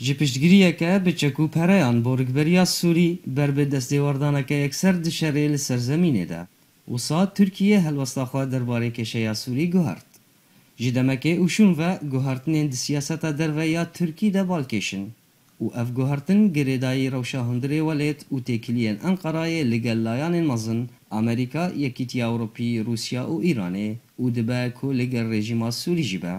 Ji piştgiriyeke bi çekûpereyan borîkberiya Sûrî berbi destêwardaneke yekser di şerê li serzemînê de. Wisa Tirkiye helwesta xwe derbarê keşeya Sûrî guhart. Ji demekê ûşûn ve guhartinên di siyaseta derve ya Tirkî de balkêşin. û ev guhartin girêdayî rewşa hundirê welêt û têkiliyên Enqerayê li gel layanên mezin, Amerîka, Yekîtiya Ewropî, Rûsya û Îranê û dibe ku li gel rejîma Sûrî jî be.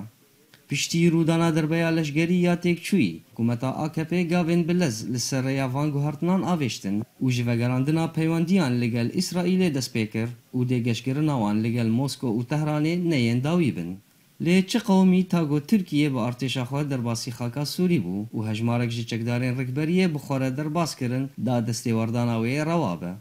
Piştî rûdana derbeya leşgerî ya têkçûyî, Kumeta AKP gavên bilez li ser reya vanguhartinan avêştin û ji vegerandina peywendiyan li gel İsraîlê dest pê kir û dê geşkirina wan li gel Mosko û Tehranê neyên dawî bin. Lê çi qewmî ta got Tirkiye bi artêşa xwe derbasî xaka Sûrî bû û hejmarek ji çekdarên rikberiyê bi xwe re derbas kirin da destêwerdana wê rewa be.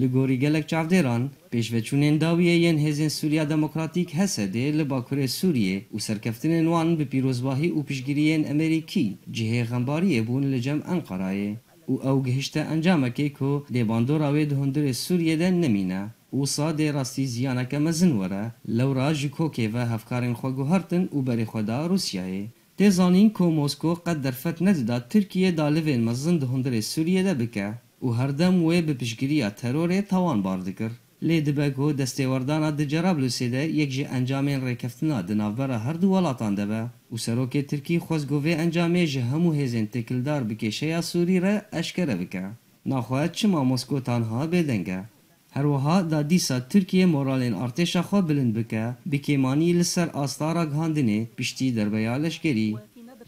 Li gorî gelek çavdêran, pêşveçûnên dawiyê yên Hêzên Sûriya Demokratîk Hesedê li bakurê Sûriyê û serkeftinên wan bi pîrozbahî û piştgiriyên Amerîkî cihê xembariyê bûn li cem Enqerayê û ew gihişte encamekê ku dêbandora wê di hundirê Sûriyê de nemîne. وسا دې راستي زیانکه مزن وره لورا جکو کې و هفکارین خو ګهرتن او بری خدا روسیاي د زانین کو موسکو قد درفت نه د ترکیه د لوین مزن د هندره سوریه ده بکه û herdem wê bi piştgiriya terorê tawan bar dikir. Lê dibe ku destêwerdana di Cerablusê de yek ji encamên rêkeftina di navbera her du welatan de be û serokê Tirkî xwez govê encamê ji hemû hêzên tekildar bi kêşeya Sûrî re eşkere bike. Naxwe çima Moskû tanha bêdenge. Herwiha da dîsa Tirkiye moralên artêşa xwe bilind bike bi kêmanî li ser astara gihandinê piştî derbeya leşkerî.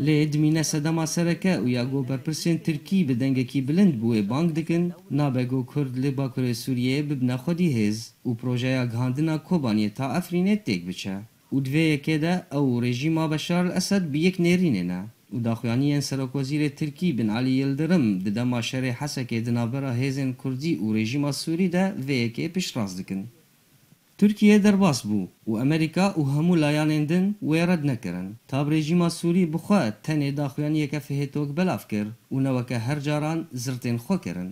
لێ دمینە سەدەما سەرەکە و یاگۆ بەرپرسێن ترکی بە دەنگێکی بلند بووێ بانگ دکن نابێگۆ کورد لێ باکوورێ سووریە ببنە خودی هێز و پرۆژەیە گاندنا کۆبانیە تا ئەفرینێت تێک بچە و دوێیەکێدا ئەو ڕێژیما بەشار ئەسد بیەک نێرینێنە و داخوانیان سەرۆکۆزیرە ترکی بن علی یلدرم ددەما شەرێ حەسەکێ دنابەرە هێزن کوردی و ڕێژیما سووریدا وەیەکێ پیشڕاست دکن Türkiye derbas bû û Amerîka û hemû layanên din wê red nekirin. Tav rejîma Sûrî bi xwe tenê daxuyaniyeke fihêtok belav kir û neweke her caran zirtên xwe kirin.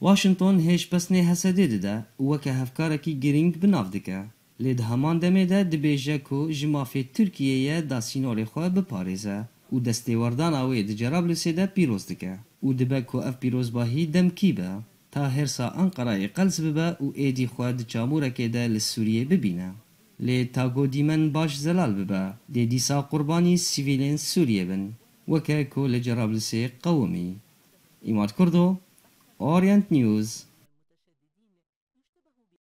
Washington hêjpesnê hesedê dide û weke hevkarekî giring binav dike. Lê di heman demê de dibêje ku ji mafê Tirkiyeyê da sînorê xwe biparêze û destêwerdana wê di Cerablusê de pîroz dike û dibe ku ev pîrozbahî demkî be. تا هرسا انقره اقل ببە و ایدی خواد که خوا لسوریه لە لی تا لێ تاگۆدیمەن باش زلال زەلال ببە دێدیسا قربانی سیویلین سوریه بن وکه که لجرابلسه قومی. قەومی کردو، کوردۆ نیوز